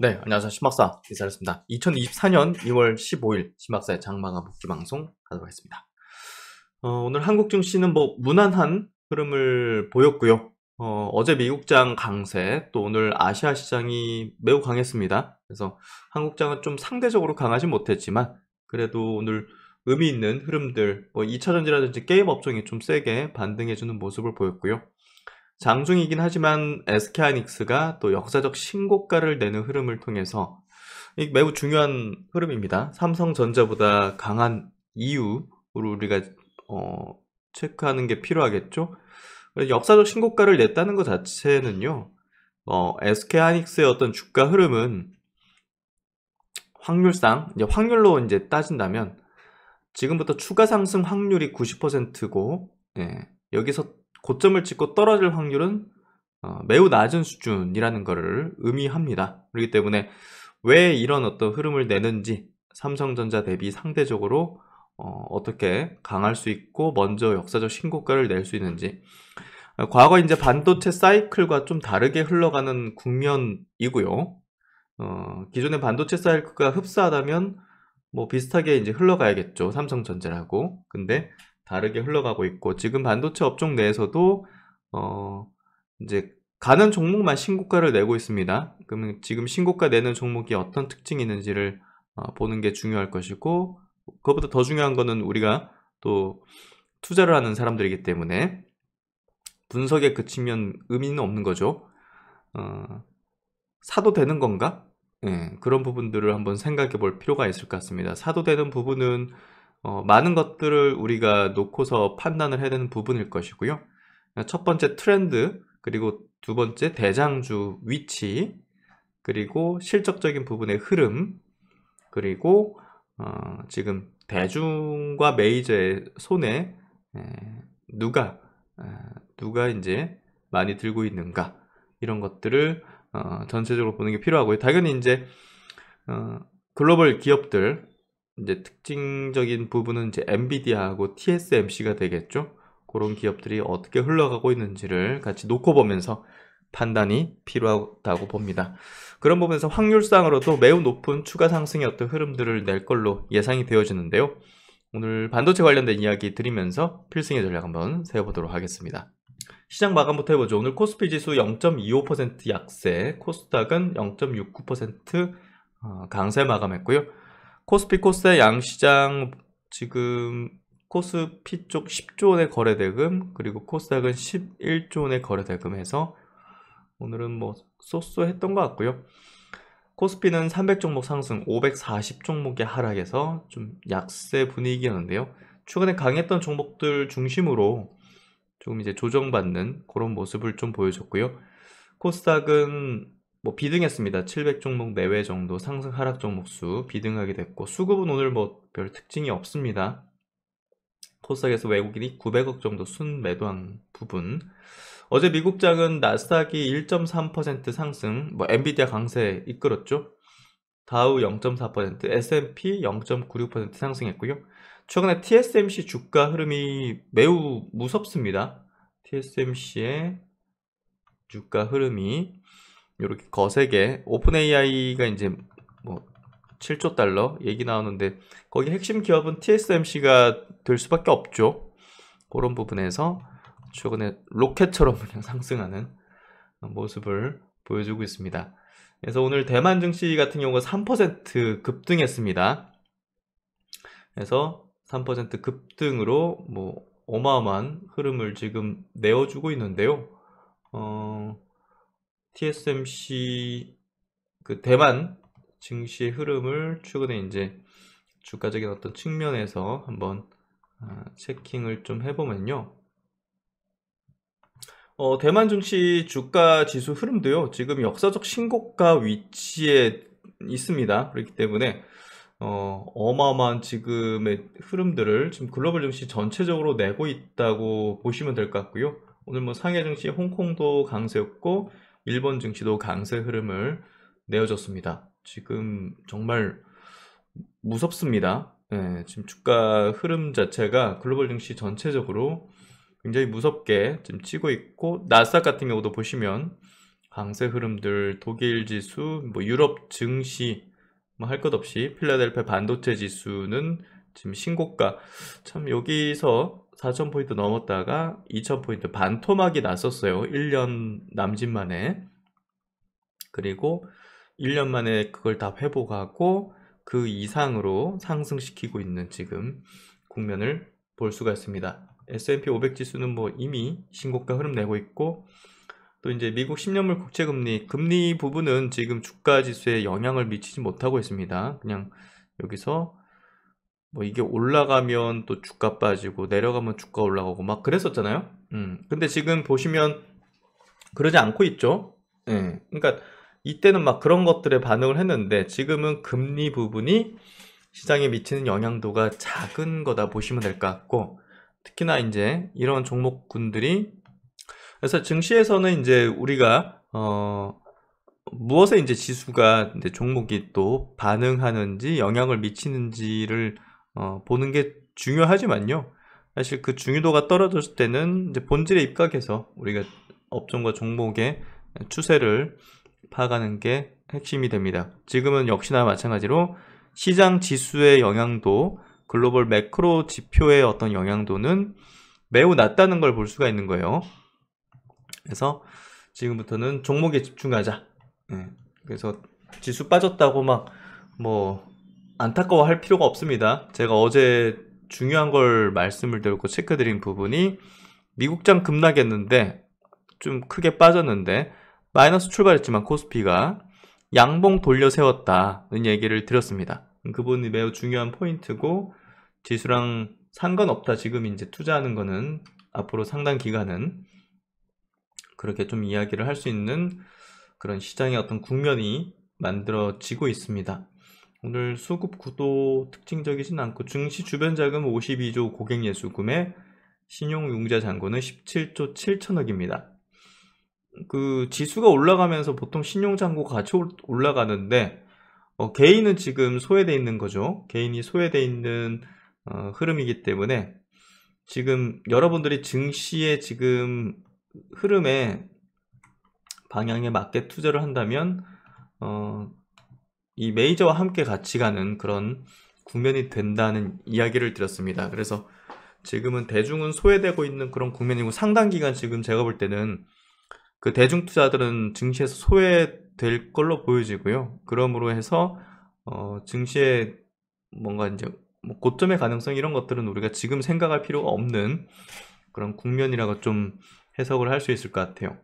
네, 안녕하세요. 신박사 이사였습니다. 2024년 2월 15일 신박사의 장마가 복귀 방송 하도록 하겠습니다. 어, 오늘 한국 증시는 뭐 무난한 흐름을 보였고요. 어, 제 미국장 강세, 또 오늘 아시아 시장이 매우 강했습니다. 그래서 한국장은 좀 상대적으로 강하지 못했지만 그래도 오늘 의미 있는 흐름들, 뭐 2차전지라든지 게임 업종이 좀 세게 반등해주는 모습을 보였고요. 장중이긴 하지만 SK 하이닉스가 또 역사적 신고가를 내는 흐름을 통해서 매우 중요한 흐름입니다. 삼성전자보다 강한 이유를 우리가 어, 체크하는 게 필요하겠죠. 역사적 신고가를 냈다는 것 자체는요. 어, SK 하이닉스의 어떤 주가 흐름은 확률상 이제 확률로 이제 따진다면 지금부터 추가 상승 확률이 90%고 예, 여기서 고점을 찍고 떨어질 확률은 어, 매우 낮은 수준이라는 것을 의미합니다. 그렇기 때문에 왜 이런 어떤 흐름을 내는지 삼성전자 대비 상대적으로 어, 떻게 강할 수 있고 먼저 역사적 신고가를 낼 수 있는지 어, 과거 이제 반도체 사이클과 좀 다르게 흘러가는 국면이고요. 어, 기존의 반도체 사이클과 흡사하다면 뭐 비슷하게 이제 흘러가야겠죠. 삼성전자라고. 근데 다르게 흘러가고 있고 지금 반도체 업종 내에서도 어 이제 가는 종목만 신고가를 내고 있습니다. 그러면 지금 신고가 내는 종목이 어떤 특징이 있는지를 어, 보는 게 중요할 것이고 그것보다 더 중요한 거는 우리가 또 투자를 하는 사람들이기 때문에 분석에 그치면 의미는 없는 거죠. 어, 사도 되는 건가? 예, 그런 부분들을 한번 생각해 볼 필요가 있을 것 같습니다. 사도 되는 부분은 어, 많은 것들을 우리가 놓고서 판단을 해야 되는 부분일 것이고요. 첫 번째 트렌드, 그리고 두 번째 대장주 위치, 그리고 실적적인 부분의 흐름, 그리고 어, 지금 대중과 메이저의 손에 에, 누가 에, 누가 이제 많이 들고 있는가 이런 것들을 어, 전체적으로 보는 게 필요하고요. 당연히 이제 어, 글로벌 기업들 이제 특징적인 부분은 이제 엔비디아하고 TSMC가 되겠죠. 그런 기업들이 어떻게 흘러가고 있는지를 같이 놓고 보면서 판단이 필요하다고 봅니다. 그런 부분에서 확률상으로도 매우 높은 추가 상승의 어떤 흐름들을 낼 걸로 예상이 되어지는데요. 오늘 반도체 관련된 이야기 드리면서 필승의 전략 한번 세워보도록 하겠습니다. 시장 마감부터 해보죠. 오늘 코스피 지수 0.25% 약세, 코스닥은 0.69% 어, 강세 마감했고요. 코스피 코스의 양시장 지금 코스피 쪽 10조 원의 거래 대금 그리고 코스닥은 11조 원의 거래 대금 해서 오늘은 뭐 쏘쏘했던 것 같고요. 코스피는 300종목 상승, 540종목의 하락에서 좀 약세 분위기였는데요. 최근에 강했던 종목들 중심으로 조금 이제 조정받는 그런 모습을 좀 보여줬고요. 코스닥은 뭐 비등했습니다. 700종목 내외 정도 상승 하락 종목 수 비등하게 됐고 수급은 오늘 뭐 별 특징이 없습니다. 코스닥에서 외국인이 900억 정도 순 매도한 부분 어제 미국장은 나스닥이 1.3% 상승 뭐 엔비디아 강세 이끌었죠. 다우 0.4%, S&P 0.96% 상승했고요. 최근에 TSMC 주가 흐름이 매우 무섭습니다. TSMC의 주가 흐름이 이렇게 거세게 오픈 AI가 이제 뭐 7조 달러 얘기 나오는데 거기 핵심 기업은 TSMC가 될 수밖에 없죠. 그런 부분에서 최근에 로켓처럼 그냥 상승하는 모습을 보여주고 있습니다. 그래서 오늘 대만 증시 같은 경우가 3% 급등했습니다. 그래서 3% 급등으로 뭐 어마어마한 흐름을 지금 내어주고 있는데요. 어, TSMC 그 대만 증시의 흐름을 최근에 이제 주가적인 어떤 측면에서 한번 아, 체킹을 좀 해보면요. 어, 대만 증시 주가 지수 흐름도요. 지금 역사적 신고가 위치에 있습니다. 그렇기 때문에 어, 어마어마한 지금의 흐름들을 지금 글로벌 증시 전체적으로 내고 있다고 보시면 될 것 같고요. 오늘 뭐 상해 증시 홍콩도 강세였고 일본 증시도 강세 흐름을 내어줬습니다. 지금 정말 무섭습니다. 네, 지금 주가 흐름 자체가 글로벌 증시 전체적으로 굉장히 무섭게 지금 치고 있고 나스닥 같은 경우도 보시면 강세 흐름들 독일 지수, 뭐 유럽 증시 뭐 할 것 없이 필라델피아 반도체 지수는 지금 신고가 참 여기서 4,000포인트 넘었다가 2,000포인트 반토막이 났었어요. 1년 남짓 만에. 그리고 1년 만에 그걸 다 회복하고 그 이상으로 상승시키고 있는 지금 국면을 볼 수가 있습니다. S&P 500 지수는 뭐 이미 신고가 흐름 내고 있고 또 이제 미국 10년물 국채금리 금리 부분은 지금 주가 지수에 영향을 미치지 못하고 있습니다. 그냥 여기서 뭐 이게 올라가면 또 주가 빠지고 내려가면 주가 올라가고 막 그랬었잖아요. 음. 근데 지금 보시면 그러지 않고 있죠. 예. 그러니까 이때는 막 그런 것들에 반응을 했는데 지금은 금리 부분이 시장에 미치는 영향도가 작은 거다 보시면 될 것 같고 특히나 이제 이런 종목군들이 그래서 증시에서는 이제 우리가 어 무엇에 이제 지수가 이제 종목이 또 반응하는지 영향을 미치는지를 어, 보는 게 중요하지만요. 사실 그 중요도가 떨어졌을 때는 이제 본질에 입각해서 우리가 업종과 종목의 추세를 파가는게 핵심이 됩니다. 지금은 역시나 마찬가지로 시장 지수의 영향도 글로벌 매크로 지표의 어떤 영향도는 매우 낮다는 걸 볼 수가 있는 거예요. 그래서 지금부터는 종목에 집중하자. 예. 그래서 지수 빠졌다고 막뭐 안타까워할 필요가 없습니다. 제가 어제 중요한 걸 말씀을 드렸고 체크드린 부분이 미국장 급락했는데 좀 크게 빠졌는데 마이너스 출발했지만 코스피가 양봉 돌려 세웠다는 얘기를 드렸습니다. 그분이 매우 중요한 포인트고 지수랑 상관없다. 지금 이제 투자하는 거는 앞으로 상당 기간은 그렇게 좀 이야기를 할 수 있는 그런 시장의 어떤 국면이 만들어지고 있습니다. 오늘 수급 구도 특징적이진 않고 증시 주변 자금 52조 고객 예수금에 신용융자 잔고는 17조 7천억입니다. 그 지수가 올라가면서 보통 신용잔고 같이 올라가는데 어, 개인은 지금 소외되어 있는 거죠. 개인이 소외되어 있는 어, 흐름이기 때문에 지금 여러분들이 증시의 지금 흐름에 방향에 맞게 투자를 한다면 어, 이 메이저와 함께 같이 가는 그런 국면이 된다는 이야기를 드렸습니다. 그래서 지금은 대중은 소외되고 있는 그런 국면이고 상당 기간 지금 제가 볼 때는 그 대중 투자들은 증시에서 소외될 걸로 보여지고요. 그러므로 해서 어 증시에 뭔가 이제 뭐 고점의 가능성 이런 것들은 우리가 지금 생각할 필요가 없는 그런 국면이라고 좀 해석을 할 수 있을 것 같아요.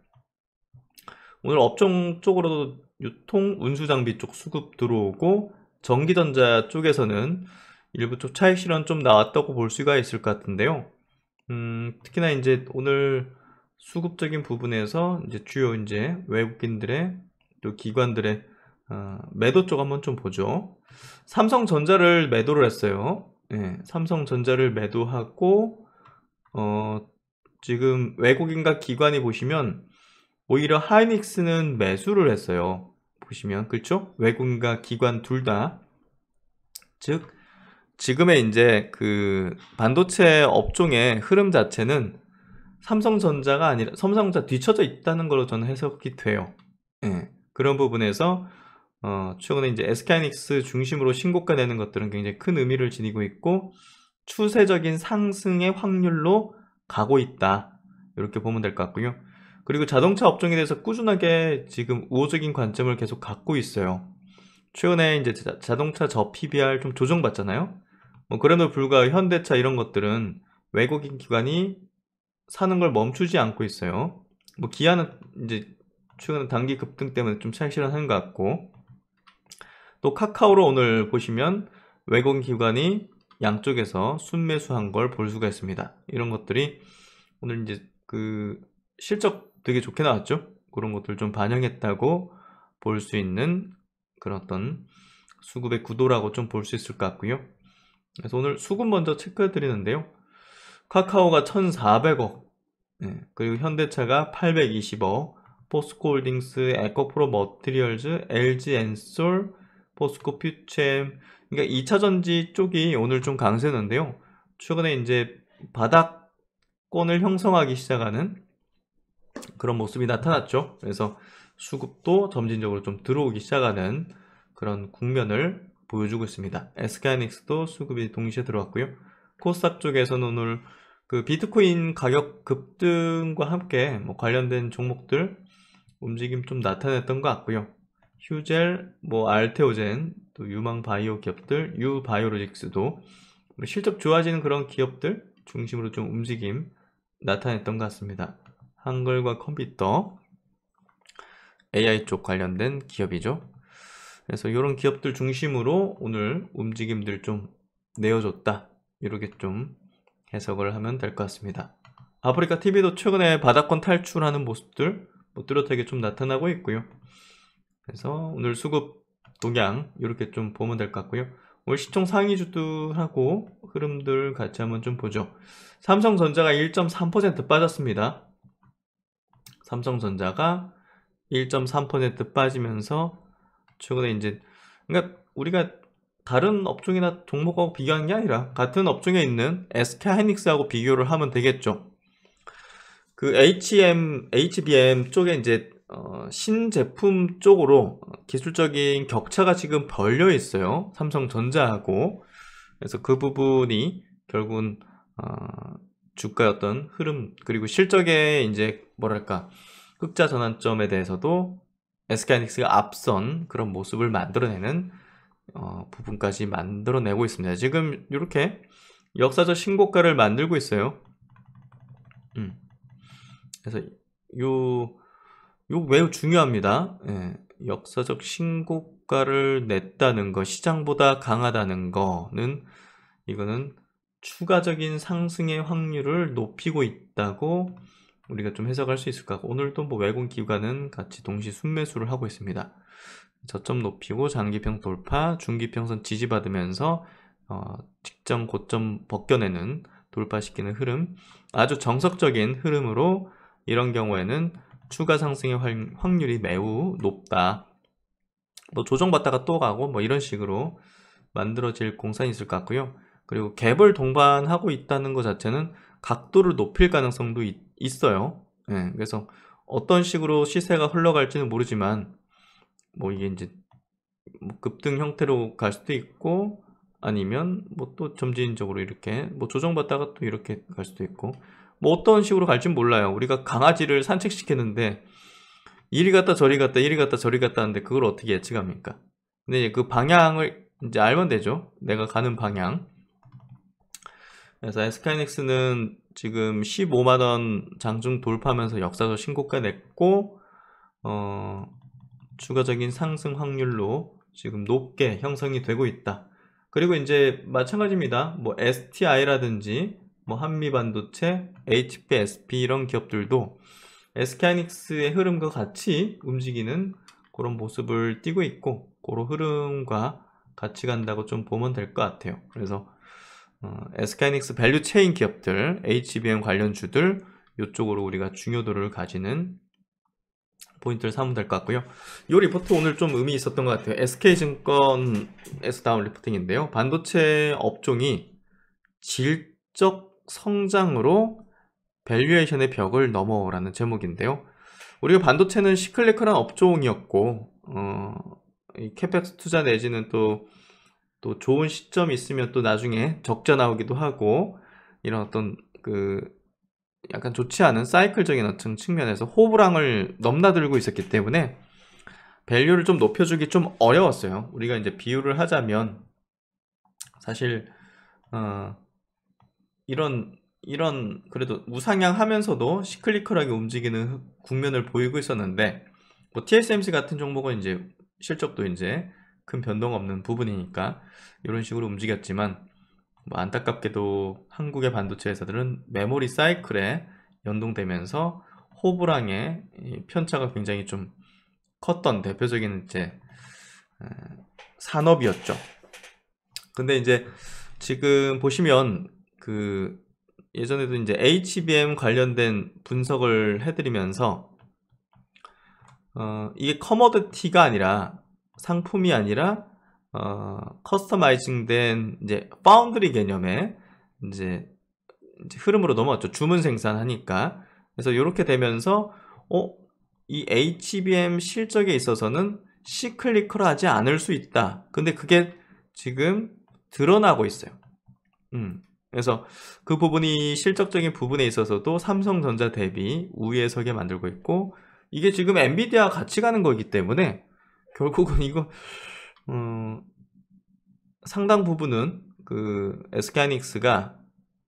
오늘 업종 쪽으로도 유통 운수장비 쪽 수급 들어오고 전기전자 쪽에서는 일부 쪽 차익 실현 좀 나왔다고 볼 수가 있을 것 같은데요. 음, 특히나 이제 오늘 수급적인 부분에서 이제 주요 이제 외국인들의 또 기관들의 어, 매도 쪽 한번 좀 보죠. 삼성전자를 매도를 했어요. 예, 삼성전자를 매도하고 어, 지금 외국인과 기관이 보시면 오히려 하이닉스는 매수를 했어요. 보시면 그쵸 그렇죠? 외국인과 기관 둘 다. 즉 지금의 이제 그 반도체 업종의 흐름 자체는 삼성전자가 아니라 삼성전자 뒤쳐져 있다는 걸로 저는 해석이 돼요. 예. 그런 부분에서 어, 최근에 이제 SK하이닉스 중심으로 신고가 내는 것들은 굉장히 큰 의미를 지니고 있고 추세적인 상승의 확률로 가고 있다. 이렇게 보면 될 것 같고요. 그리고 자동차 업종에 대해서 꾸준하게 지금 우호적인 관점을 계속 갖고 있어요. 최근에 이제 자, 동차저 PBR 좀 조정받잖아요. 뭐 그럼에도 불구하고 현대차 이런 것들은 외국인 기관이 사는 걸 멈추지 않고 있어요. 뭐 기아는 이제 최근 단기 급등 때문에 좀 착실한 것 같고 또 카카오로 오늘 보시면 외국인 기관이 양쪽에서 순매수한 걸 볼 수가 있습니다. 이런 것들이 오늘 이제 그 실적 되게 좋게 나왔죠? 그런 것들 좀 반영했다고 볼 수 있는 그런 어떤 수급의 구도라고 좀 볼 수 있을 것 같고요. 그래서 오늘 수급 먼저 체크해 드리는데요. 카카오가 1,400억, 그리고 현대차가 820억, 포스코홀딩스, 에코프로 머티리얼즈, LG 엔솔, 포스코 퓨챔, 그러니까 2차전지 쪽이 오늘 좀 강세는데요. 최근에 이제 바닥권을 형성하기 시작하는 그런 모습이 나타났죠. 그래서 수급도 점진적으로 좀 들어오기 시작하는 그런 국면을 보여주고 있습니다. SK하이닉스도 수급이 동시에 들어왔고요. 코스닥 쪽에서는 오늘 그 비트코인 가격 급등과 함께 뭐 관련된 종목들 움직임 좀 나타냈던 것 같고요. 휴젤, 뭐 알테오젠, 또 유망바이오 기업들, 유바이오로직스도 실적 좋아지는 그런 기업들 중심으로 좀 움직임 나타냈던 것 같습니다. 한글과 컴퓨터, AI 쪽 관련된 기업이죠. 그래서 이런 기업들 중심으로 오늘 움직임들 좀 내어줬다. 이렇게 좀 해석을 하면 될 것 같습니다. 아프리카 TV도 최근에 바다권 탈출하는 모습들 뭐 뚜렷하게 좀 나타나고 있고요. 그래서 오늘 수급 동향 이렇게 좀 보면 될 것 같고요. 오늘 시총 상위주들하고 흐름들 같이 한번 좀 보죠. 삼성전자가 1.3% 빠졌습니다. 삼성전자가 1.3% 빠지면서 최근에 이제 그러니까 우리가 다른 업종이나 종목하고 비교하는 게 아니라 같은 업종에 있는 SK 하이닉스하고 비교를 하면 되겠죠. 그 HM, HBM 쪽에 이제 어, 신제품 쪽으로 기술적인 격차가 지금 벌려 있어요. 삼성전자하고. 그래서 그 부분이 결국은 어, 주가의 어떤 흐름 그리고 실적의 이제 뭐랄까 흑자 전환점에 대해서도 SK하이닉스가 앞선 그런 모습을 만들어내는 어, 부분까지 만들어내고 있습니다. 지금 이렇게 역사적 신고가를 만들고 있어요. 음. 그래서 요, 요 매우 중요합니다. 예, 역사적 신고가를 냈다는 거, 시장보다 강하다는 거는 이거는 추가적인 상승의 확률을 높이고 있다고 우리가 좀 해석할 수 있을 까 같고 오늘도 뭐 외국 기관은 같이 동시 순매수를 하고 있습니다. 저점 높이고 장기평 돌파, 중기평선 지지받으면서 어, 직전 고점 벗겨내는 돌파시키는 흐름 아주 정석적인 흐름으로 이런 경우에는 추가 상승의 확률이 매우 높다. 뭐 조정받다가 또 가고 뭐 이런 식으로 만들어질 공산이 있을 것 같고요. 그리고 갭을 동반하고 있다는 것 자체는 각도를 높일 가능성도 있, 어요 네, 예, 그래서 어떤 식으로 시세가 흘러갈지는 모르지만 뭐 이게 이제 뭐 급등 형태로 갈 수도 있고 아니면 뭐 또 점진적으로 이렇게 뭐 조정받다가 또 이렇게 갈 수도 있고 뭐 어떤 식으로 갈진 몰라요. 우리가 강아지를 산책시키는데 이리 갔다 저리 갔다 이리 갔다 저리 갔다 하는데 그걸 어떻게 예측합니까? 근데 그 방향을 이제 알면 되죠. 내가 가는 방향. 그래서 SK이닉스는 지금 15만원 장중 돌파하면서 역사적 신고가 냈고 어, 추가적인 상승 확률로 지금 높게 형성이 되고 있다. 그리고 이제 마찬가지입니다. 뭐 STI라든지 뭐 한미반도체, HP, SP 이런 기업들도 SK이닉스의 흐름과 같이 움직이는 그런 모습을 띄고 있고 그런 흐름과 같이 간다고 좀 보면 될 것 같아요. 그래서 SK이닉스 밸류 체인 기업들, HBM 관련 주들 이쪽으로 우리가 중요도를 가지는 포인트를 삼으면 될 것 같고요. 이 리포트 오늘 좀 의미 있었던 것 같아요. SK증권에서 나온 리포팅인데요. 반도체 업종이 질적 성장으로 밸류에이션의 벽을 넘어라는 오 제목인데요. 우리가 반도체는 시클리컬한 업종이었고 어, 이 캐펙스 투자 내지는 또또 좋은 시점이 있으면 또 나중에 적자 나오기도 하고 이런 어떤 그 약간 좋지 않은 사이클적인 어떤 측면에서 호불랑을 넘나들고 있었기 때문에 밸류를 좀 높여주기 좀 어려웠어요. 우리가 이제 비유를 하자면 사실 어 이런 이런 그래도 우상향하면서도 시클리컬하게 움직이는 국면을 보이고 있었는데 뭐 TSMC 같은 종목은 이제 실적도 이제 큰 변동 없는 부분이니까 이런 식으로 움직였지만 뭐 안타깝게도 한국의 반도체 회사들은 메모리 사이클에 연동되면서 호불랑의 편차가 굉장히 좀 컸던 대표적인 이제 산업이었죠. 근데 이제 지금 보시면 그 예전에도 이제 HBM 관련된 분석을 해드리면서 어 이게 커머드티가 아니라 상품이 아니라 어, 커스터마이징된 이제 파운드리 개념의 이제, 이제, 흐름으로 넘어왔죠. 주문 생산하니까. 그래서 이렇게 되면서 어, 이 HBM 실적에 있어서는 시클리컬 하지 않을 수 있다. 근데 그게 지금 드러나고 있어요. 음. 그래서 그 부분이 실적적인 부분에 있어서도 삼성전자 대비 우위에 서게 만들고 있고 이게 지금 엔비디아 같이 가는 거기 때문에 결국은 이거 음, 상당 부분은 그에스케이닉스가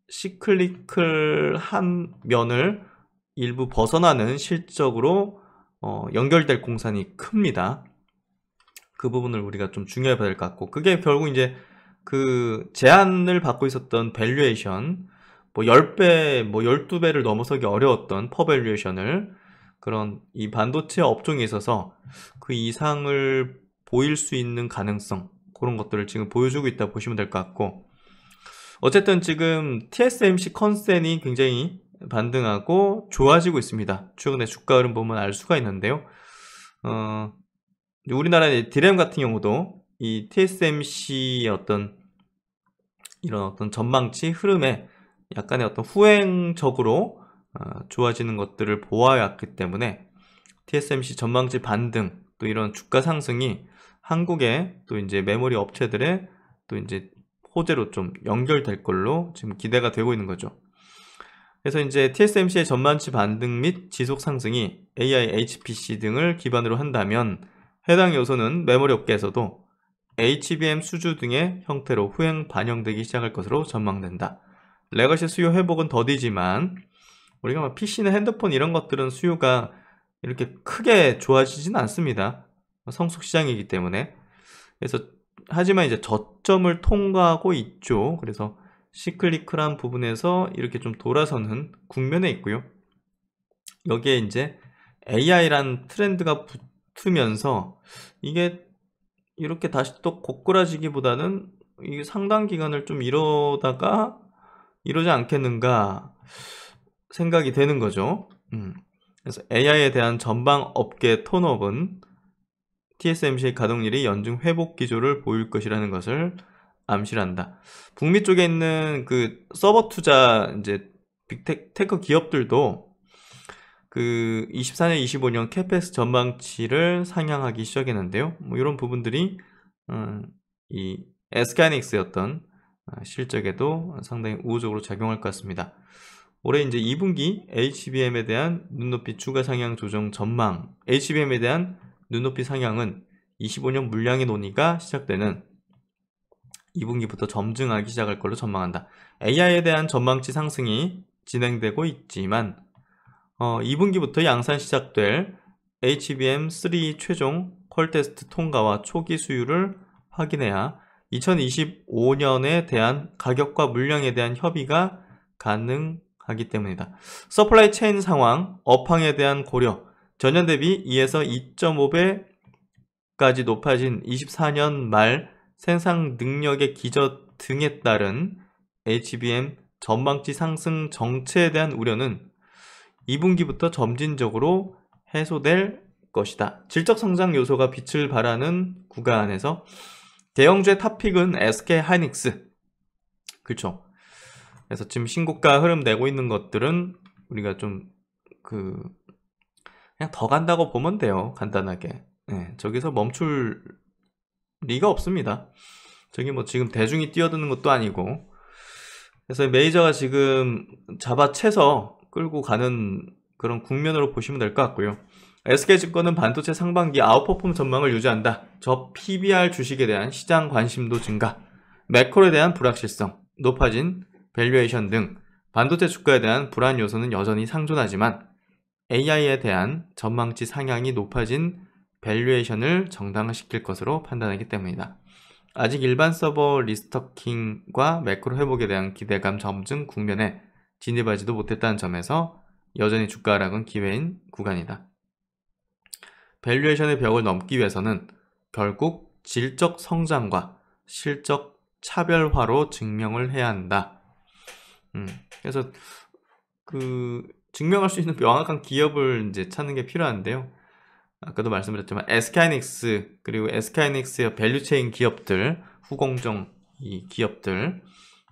시클리클한 면을 일부 벗어나는 실적으로 어, 연결될 공산이 큽니다. 그 부분을 우리가 좀 중요해 봐야 될 것 같고 그게 결국 이제 그 제한을 받고 있었던 밸류에이션 뭐 10배, 뭐 12배를 넘어서기 어려웠던 퍼밸류에이션을 그런 이 반도체 업종에 있어서 그 이상을 보일 수 있는 가능성 그런 것들을 지금 보여주고 있다 보시면 될 것 같고 어쨌든 지금 TSMC 컨센이 굉장히 반등하고 좋아지고 있습니다. 최근에 주가 흐름 보면 알 수가 있는데요. 어, 우리나라의 디램 같은 경우도 이 TSMC의 어떤 이런 어떤 전망치 흐름에 약간의 어떤 후행적으로 어, 좋아지는 것들을 보아왔기 때문에 TSMC 전망치 반등 또 이런 주가 상승이 한국의 또 이제 메모리 업체들의 또 이제 호재로 좀 연결될 걸로 지금 기대가 되고 있는 거죠. 그래서 이제 TSMC의 전망치 반등 및 지속 상승이 AI, HPC 등을 기반으로 한다면 해당 요소는 메모리 업계에서도 HBM 수주 등의 형태로 후행 반영되기 시작할 것으로 전망된다. 레거시 수요 회복은 더디지만 우리가 막 뭐 PC나 핸드폰 이런 것들은 수요가 이렇게 크게 좋아지진 않습니다. 뭐 성숙 시장이기 때문에. 그래서 하지만 이제 저점을 통과하고 있죠. 그래서 시클리컬한 부분에서 이렇게 좀 돌아서는 국면에 있고요. 여기에 이제 AI란 트렌드가 붙으면서 이게 이렇게 다시 또 고꾸라지기보다는 이게 상당 기간을 좀 이러다가 이러지 않겠는가 생각이 되는 거죠. 음. 그래서 AI에 대한 전방 업계 톤업은 TSMC의 가동률이 연중 회복 기조를 보일 것이라는 것을 암시한다. 북미 쪽에 있는 그 서버 투자 이제 빅테크 기업들도 그 24년, 25년 캐펙스 전망치를 상향하기 시작했는데요. 뭐 이런 부분들이 음, 이 에스카닉스였던 어, 실적에도 상당히 우호적으로 작용할 것 같습니다. 올해 이제 2분기 HBM에 대한 눈높이 추가 상향 조정 전망, HBM에 대한 눈높이 상향은 25년 물량의 논의가 시작되는 2분기부터 점증하기 시작할 걸로 전망한다. AI에 대한 전망치 상승이 진행되고 있지만 어, 2분기부터 양산 시작될 HBM3 최종 퀄 테스트 통과와 초기 수율을 확인해야 2025년에 대한 가격과 물량에 대한 협의가 가능 하기 때문이다. 서플라이 체인 상황, 업황에 대한 고려, 전년 대비 2에서 2.5배까지 높아진 24년 말 생산 능력의 기저 등에 따른 HBM 전망치 상승 정체에 대한 우려는 2분기부터 점진적으로 해소될 것이다. 질적 성장 요소가 빛을 발하는 구간에서 대형주의 탑픽은 SK 하이닉스. 그렇죠. 그래서 지금 신고가 흐름 내고 있는 것들은 우리가 좀 그 그냥 더 간다고 보면 돼요. 간단하게. 네, 저기서 멈출 리가 없습니다. 저기 뭐 지금 대중이 뛰어드는 것도 아니고. 그래서 메이저가 지금 잡아채서 끌고 가는 그런 국면으로 보시면 될 것 같고요. SK증권은 반도체 상반기 아웃퍼폼 전망을 유지한다. 저 PBR 주식에 대한 시장 관심도 증가. 매크로에 대한 불확실성, 높아진 밸류에이션 등 반도체 주가에 대한 불안 요소는 여전히 상존하지만 AI에 대한 전망치 상향이 높아진 밸류에이션을 정당화시킬 것으로 판단하기 때문이다. 아직 일반 서버 리스터킹과 매크로 회복에 대한 기대감 점증 국면에 진입하지도 못했다는 점에서 여전히 주가 하락은 기회인 구간이다. 밸류에이션의 벽을 넘기 위해서는 결국 질적 성장과 실적 차별화로 증명을 해야 한다. 음. 그래서 그 증명할 수 있는 명확한 기업을 이제 찾는 게 필요한데요. 아까도 말씀드렸지만 SK이닉스 그리고 SK이닉스의 밸류체인 기업들 후공정 이 기업들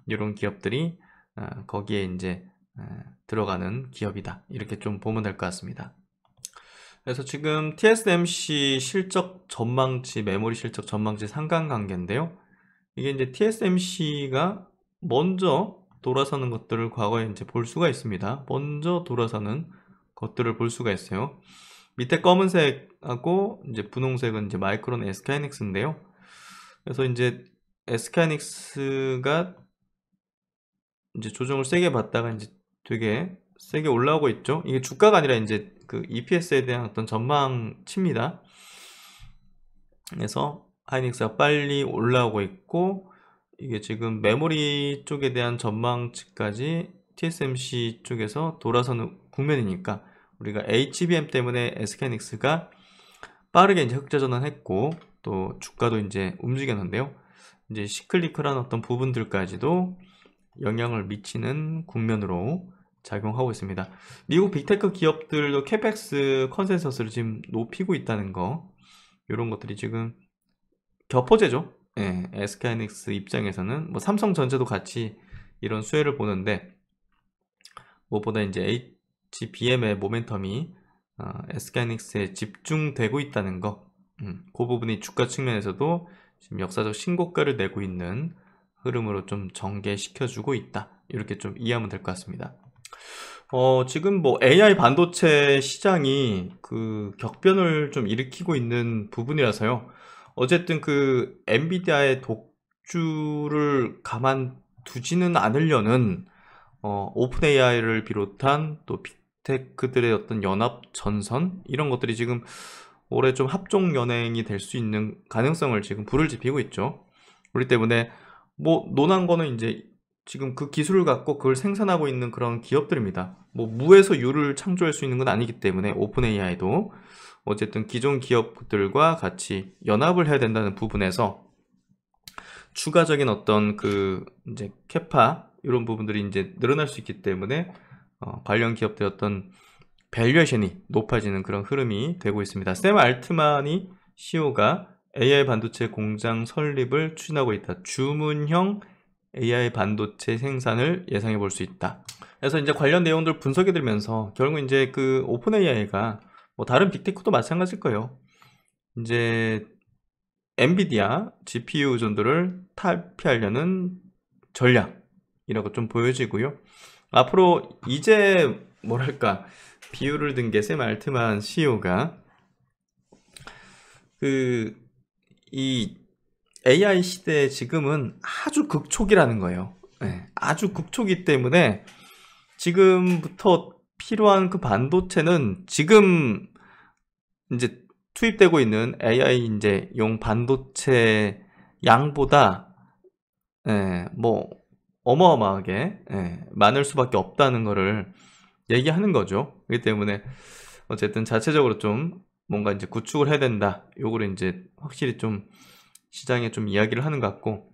이런 기업들이 어, 거기에 이제 어, 들어가는 기업이다 이렇게 좀 보면 될 것 같습니다. 그래서 지금 TSMC 실적 전망치 메모리 실적 전망치 상관관계인데요. 이게 이제 TSMC가 먼저 돌아서는 것들을 과거에 이제 볼 수가 있습니다. 먼저 돌아서는 것들을 볼 수가 있어요. 밑에 검은색하고 이제 분홍색은 이제 마이크론 SK이닉스인데요. 그래서 이제 SK이닉스가 이제 조정을 세게 받다가 이제 되게 세게 올라오고 있죠. 이게 주가가 아니라 이제 그 EPS에 대한 어떤 전망치입니다. 그래서 하이닉스가 빨리 올라오고 있고 이게 지금 메모리 쪽에 대한 전망치까지 TSMC 쪽에서 돌아서는 국면이니까 우리가 HBM 때문에 SK닉스가 빠르게 이제 흑자 전환했고 또 주가도 이제 움직였는데요. 이제 시클리컬한 어떤 부분들까지도 영향을 미치는 국면으로 작용하고 있습니다. 미국 빅테크 기업들도 캐펙스 컨센서스를 지금 높이고 있다는 거 이런 것들이 지금 겹포제죠. 예, SK하이닉스 입장에서는 뭐 삼성전자도 같이 이런 수혜를 보는데 무엇보다 이제 HBM의 모멘텀이 어, SK하이닉스에 집중되고 있다는 거, 음, 그 부분이 주가 측면에서도 지금 역사적 신고가를 내고 있는 흐름으로 좀 전개시켜주고 있다. 이렇게 좀 이해하면 될 것 같습니다. 어, 지금 뭐 AI 반도체 시장이 그 격변을 좀 일으키고 있는 부분이라서요. 어쨌든 그 엔비디아의 독주를 가만두지는 않으려는 어, 오픈 AI를 비롯한 또 빅테크들의 어떤 연합 전선 이런 것들이 지금 올해 좀 합종 연행이 될 수 있는 가능성을 지금 불을 지피고 있죠. 우리 때문에 뭐 논한 거는 이제 지금 그 기술을 갖고 그걸 생산하고 있는 그런 기업들입니다. 뭐 무에서 유를 창조할 수 있는 건 아니기 때문에 오픈 AI도 어쨌든 기존 기업들과 같이 연합을 해야 된다는 부분에서 추가적인 어떤 그 이제 캐파 이런 부분들이 이제 늘어날 수 있기 때문에 어, 관련 기업들의 어떤 밸류에이션이 높아지는 그런 흐름이 되고 있습니다. 샘 알트만이 CEO가 AI 반도체 공장 설립을 추진하고 있다. 주문형 AI 반도체 생산을 예상해 볼 수 있다. 그래서 이제 관련 내용들 분석해 들면서 결국 이제 그 오픈 AI가 뭐 다른 빅테크도 마찬가지일 거예요. 이제 엔비디아 GPU 전도를 탈피하려는 전략이라고 좀 보여지고요. 앞으로 이제 뭐랄까 비율을 든 게 샘 알트만 CEO가 그 이 AI 시대에 지금은 아주 극초기라는 거예요. 네, 아주 극초기 때문에 지금부터 필요한 그 반도체는 지금 이제 투입되고 있는 AI 이제 용 반도체 양보다 예, 뭐 어마어마하게 예, 많을 수밖에 없다는 거를 얘기하는 거죠. 그렇기 때문에 어쨌든 자체적으로 좀 뭔가 이제 구축을 해야 된다. 요거를 이제 확실히 좀 시장에 좀 이야기를 하는 것 같고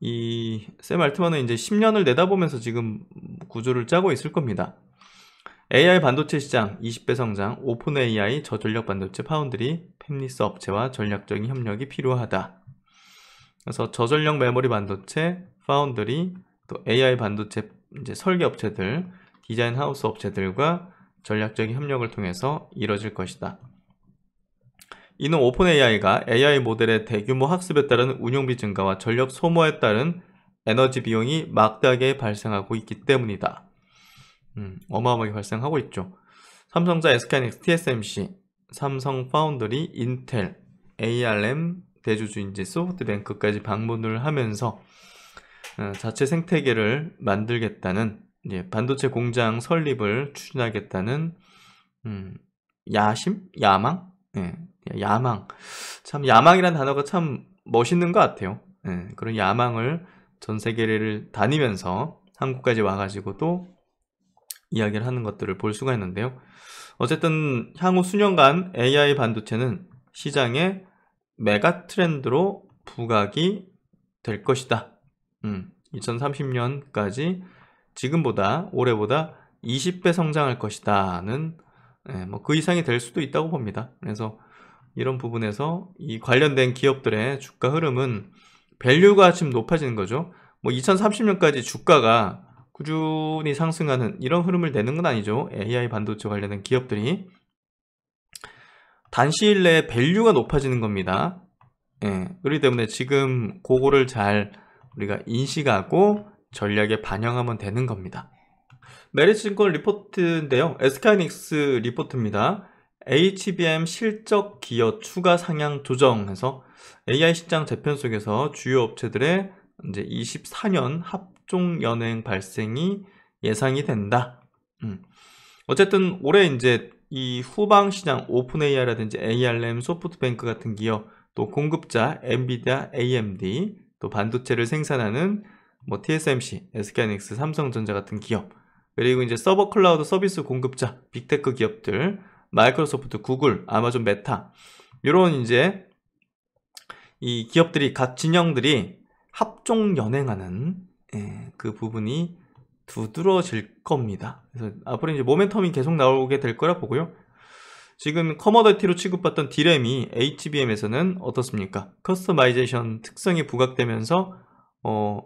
이샘 알트만은 이제 10년을 내다보면서 지금 구조를 짜고 있을 겁니다. AI 반도체 시장 20배 성장 오픈 AI 저전력 반도체 파운드리 팹리스 업체와 전략적인 협력이 필요하다. 그래서 저전력 메모리 반도체 파운드리 또 AI 반도체 이제 설계 업체들 디자인 하우스 업체들과 전략적인 협력을 통해서 이뤄질 것이다. 이는 오픈 AI가 AI 모델의 대규모 학습에 따른 운용비 증가와 전력 소모에 따른 에너지 비용이 막대하게 발생하고 있기 때문이다. 음, 어마어마하게 발생하고 있죠. 삼성자, s k 이닉 TSMC, 삼성 파운드리, 인텔, ARM, 대주주인지 소프트뱅크까지 방문을 하면서 어, 자체 생태계를 만들겠다는 예, 반도체 공장 설립을 추진하겠다는 음, 야심? 야망? 예, 야망. 참 야망이란 단어가 참 멋있는 것 같아요. 예, 그런 야망을 전 세계를 다니면서 한국까지 와가지고 또 이야기를 하는 것들을 볼 수가 있는데요. 어쨌든 향후 수년간 AI 반도체는 시장의 메가 트렌드로 부각이 될 것이다. 음, 2030년까지 지금보다 올해보다 20배 성장할 것이다는 예, 뭐그 이상이 될 수도 있다고 봅니다. 그래서 이런 부분에서 이 관련된 기업들의 주가 흐름은 밸류가 지금 높아지는 거죠. 뭐 2030년까지 주가가 꾸준히 상승하는 이런 흐름을 내는 건 아니죠. AI 반도체 관련된 기업들이 단시일 내에 밸류가 높아지는 겁니다. 예, 그렇기 때문에 지금 그거를 잘 우리가 인식하고 전략에 반영하면 되는 겁니다. 메리츠증권 리포트인데요. s k 하닉스 리포트입니다. HBM 실적 기여 추가 상향 조정해서 AI 시장 재편 속에서 주요 업체들의 이제 24년 합 각종 연행 발생이 예상이 된다. 음. 어쨌든 올해 이제 이 후방 시장 오픈 AI라든지 ARM, 소프트뱅크 같은 기업, 또 공급자 엔비디아, AMD, 또 반도체를 생산하는 뭐 TSMC, s k n x 삼성전자 같은 기업, 그리고 이제 서버 클라우드 서비스 공급자, 빅테크 기업들, 마이크로소프트, 구글, 아마존, 메타 이런 이제 이 기업들이 각 진영들이 합종 연행하는 예, 그 부분이 두드러질 겁니다. 그래서 앞으로 이제 모멘텀이 계속 나오게 될 거라 보고요. 지금 커머더티로 취급받던 디램이 HBM에서는 어떻습니까? 커스터마이제이션 특성이 부각되면서 어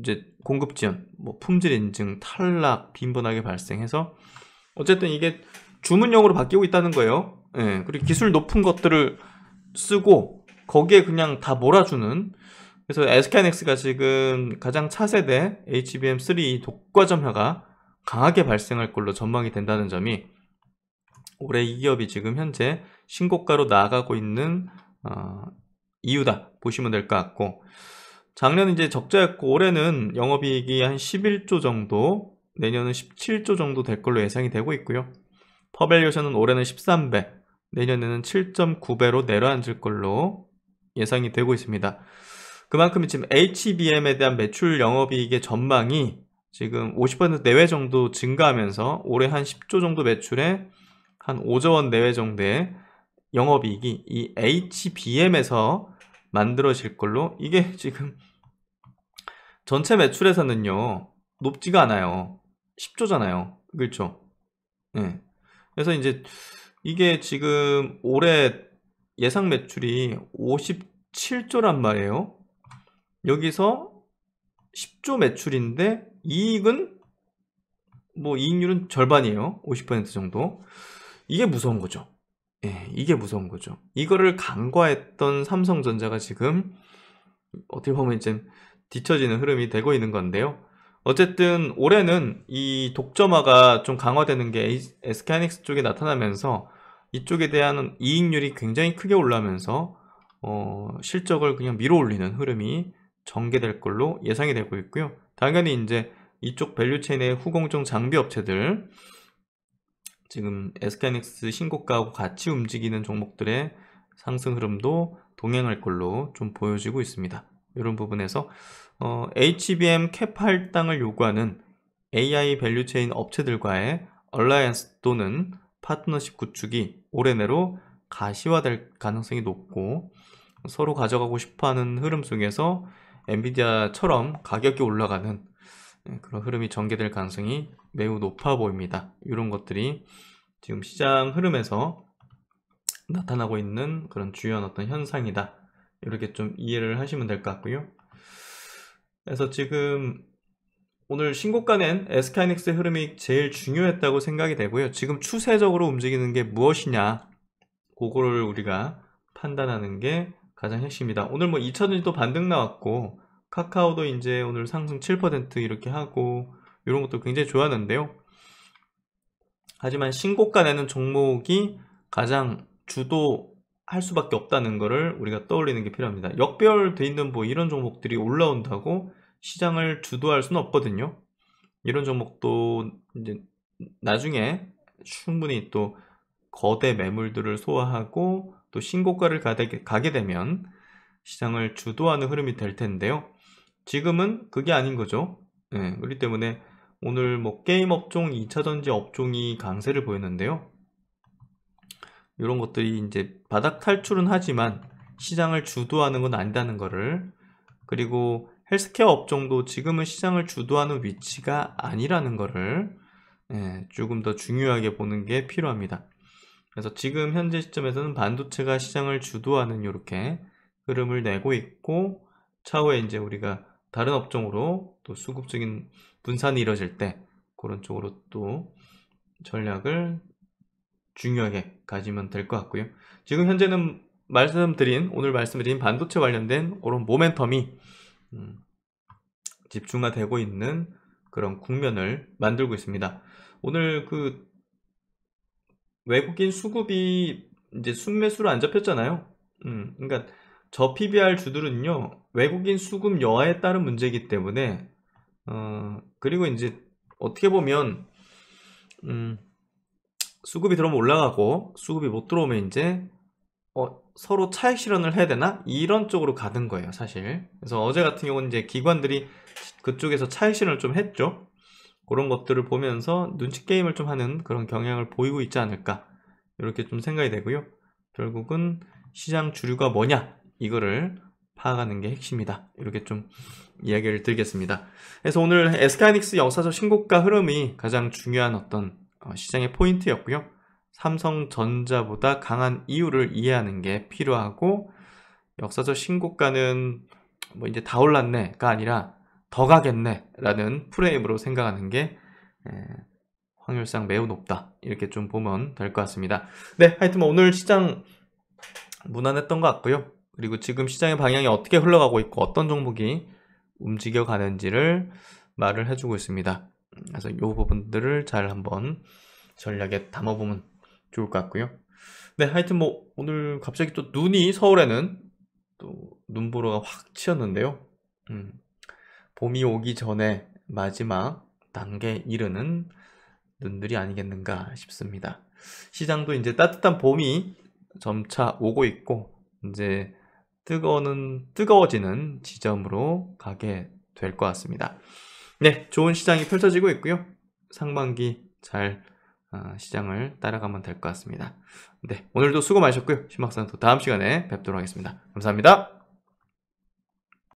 이제 공급 지연, 뭐 품질 인증, 탈락 빈번하게 발생해서 어쨌든 이게 주문용으로 바뀌고 있다는 거예요. 예, 그리고 기술 높은 것들을 쓰고 거기에 그냥 다 몰아주는 그래서 SK이닉스가 지금 가장 차세대 HBM3 독과 점화가 강하게 발생할 걸로 전망이 된다는 점이 올해 이 기업이 지금 현재 신고가로 나가고 있는 어, 이유다 보시면 될 것 같고 작년 은 이제 적자였고 올해는 영업이익이 한 11조 정도 내년은 17조 정도 될 걸로 예상이 되고 있고요 퍼밸오션은 올해는 13배 내년에는 7.9배로 내려앉을 걸로 예상이 되고 있습니다 그만큼 지금 HBM에 대한 매출 영업이익의 전망이 지금 50% 내외 정도 증가하면서 올해 한 10조 정도 매출에 한 5조 원 내외 정도의 영업이익이 이 HBM에서 만들어질 걸로 이게 지금 전체 매출에서는요 높지가 않아요 10조잖아요 그렇죠 네. 그래서 이제 이게 지금 올해 예상 매출이 57조란 말이에요 여기서 10조 매출인데 이익은 뭐 이익률은 절반이에요. 50% 정도. 이게 무서운 거죠. 예, 이게 무서운 거죠. 이거를 간과했던 삼성전자가 지금 어떻게 보면 이제 뒤처지는 흐름이 되고 있는 건데요. 어쨌든 올해는 이 독점화가 좀 강화되는 게 SK하이닉스 쪽에 나타나면서 이쪽에 대한 이익률이 굉장히 크게 올라면서 어, 실적을 그냥 밀어올리는 흐름이 전개될 걸로 예상이 되고 있고요. 당연히 이제 이쪽 밸류체인의 후공정 장비 업체들 지금 SK이닉스 신고가하고 같이 움직이는 종목들의 상승 흐름도 동행할 걸로 좀 보여지고 있습니다. 이런 부분에서 어, HBM 캡 할당을 요구하는 AI 밸류체인 업체들과의 얼라이언스 또는 파트너십 구축이 올해 내로 가시화될 가능성이 높고 서로 가져가고 싶어하는 흐름 속에서 엔비디아처럼 가격이 올라가는 예, 그런 흐름이 전개될 가능성이 매우 높아 보입니다. 이런 것들이 지금 시장 흐름에서 나타나고 있는 그런 주요한 어떤 현상이다. 이렇게 좀 이해를 하시면 될 것 같고요. 그래서 지금 오늘 신고가 낸 SK하이닉스의 흐름이 제일 중요했다고 생각이 되고요. 지금 추세적으로 움직이는 게 무엇이냐 그거를 우리가 판단하는 게 가장 핵심이다. 오늘 뭐 2차전지도 반등 나왔고 카카오도 이제 오늘 상승 7% 이렇게 하고 이런 것도 굉장히 좋았는데요. 하지만 신고가 내는 종목이 가장 주도할 수밖에 없다는 것을 우리가 떠올리는 게 필요합니다. 역별돼 있는 뭐 이런 종목들이 올라온다고 시장을 주도할 수는 없거든요. 이런 종목도 이제 나중에 충분히 또 거대 매물들을 소화하고 또 신고가를 가게 되면 시장을 주도하는 흐름이 될 텐데요. 지금은 그게 아닌 거죠. 네, 그렇기 때문에 오늘 뭐 게임 업종, 2차전지 업종이 강세를 보였는데요. 이런 것들이 이제 바닥 탈출은 하지만 시장을 주도하는 건 아니다는 거를 그리고 헬스케어 업종도 지금은 시장을 주도하는 위치가 아니라는 거를 예, 조금 더 중요하게 보는 게 필요합니다. 그래서 지금 현재 시점에서는 반도체가 시장을 주도하는 이렇게 흐름을 내고 있고 차후에 이제 우리가 다른 업종으로 또 수급적인 분산이 이뤄질 때 그런 쪽으로 또 전략을 중요하게 가지면 될 것 같고요. 지금 현재는 말씀드린 오늘 말씀드린 반도체 관련된 그런 모멘텀이 음, 집중화되고 있는 그런 국면을 만들고 있습니다. 오늘 그 외국인 수급이 이제 순매수로 안 잡혔잖아요. 음, 그러니까 저 PBR 주들은요, 외국인 수급 여하에 따른 문제이기 때문에, 어, 그리고 이제 어떻게 보면, 음, 수급이 들어오면 올라가고, 수급이 못 들어오면 이제, 어, 서로 차익 실현을 해야 되나? 이런 쪽으로 가는 거예요, 사실. 그래서 어제 같은 경우는 이제 기관들이 그쪽에서 차익 실현을 좀 했죠. 그런 것들을 보면서 눈치 게임을 좀 하는 그런 경향을 보이고 있지 않을까 이렇게 좀 생각이 되고요. 결국은 시장 주류가 뭐냐 이거를 파악하는 게 핵심이다. 이렇게 좀 이야기를 드리겠습니다. 그래서 오늘 에스카이닉스 역사적 신고가 흐름이 가장 중요한 어떤 어, 시장의 포인트였고요. 삼성전자보다 강한 이유를 이해하는 게 필요하고 역사적 신고가는 뭐 이제 다 올랐네가 아니라 더 가겠네 라는 프레임으로 생각하는 게 확률상 매우 높다 이렇게 좀 보면 될 것 같습니다 네 하여튼 뭐 오늘 시장 무난했던 것 같고요 그리고 지금 시장의 방향이 어떻게 흘러가고 있고 어떤 종목이 움직여 가는지를 말을 해주고 있습니다 그래서 이 부분들을 잘 한번 전략에 담아보면 좋을 것 같고요 네 하여튼 뭐 오늘 갑자기 또 눈이 서울에는 또 눈보라가 확 치였는데요 음, 봄이 오기 전에 마지막 단계 이르는 눈들이 아니겠는가 싶습니다. 시장도 이제 따뜻한 봄이 점차 오고 있고 이제 뜨거는 뜨거워지는 지점으로 가게 될 것 같습니다. 네, 좋은 시장이 펼쳐지고 있고요. 상반기 잘 아, 시장을 따라가면 될 것 같습니다. 네, 오늘도 수고 많으셨고요. 심학산도 다음 시간에 뵙도록 하겠습니다. 감사합니다.